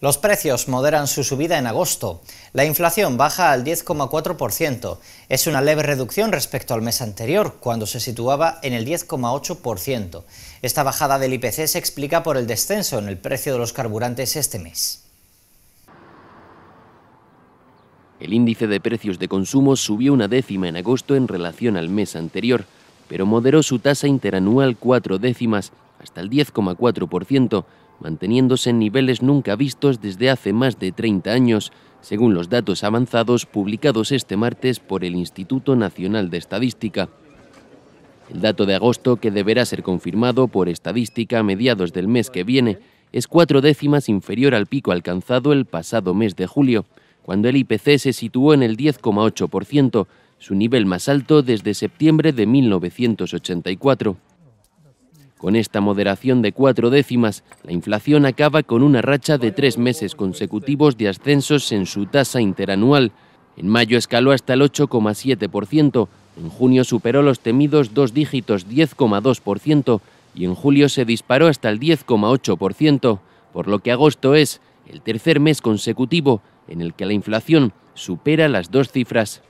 Los precios moderan su subida en agosto. La inflación baja al 10,4%. Es una leve reducción respecto al mes anterior, cuando se situaba en el 10,8%. Esta bajada del IPC se explica por el descenso en el precio de los carburantes este mes. El índice de precios de consumo subió una décima en agosto en relación al mes anterior, pero moderó su tasa interanual cuatro décimas hasta el 10,4%, manteniéndose en niveles nunca vistos desde hace más de 30 años, según los datos avanzados publicados este martes por el Instituto Nacional de Estadística. El dato de agosto, que deberá ser confirmado por estadística a mediados del mes que viene, es cuatro décimas inferior al pico alcanzado el pasado mes de julio, cuando el IPC se situó en el 10,8%, su nivel más alto desde septiembre de 1984. Con esta moderación de cuatro décimas, la inflación acaba con una racha de tres meses consecutivos de ascensos en su tasa interanual. En mayo escaló hasta el 8,7%, en junio superó los temidos dos dígitos 10,2% y en julio se disparó hasta el 10,8%, por lo que agosto es el tercer mes consecutivo en el que la inflación supera las dos cifras.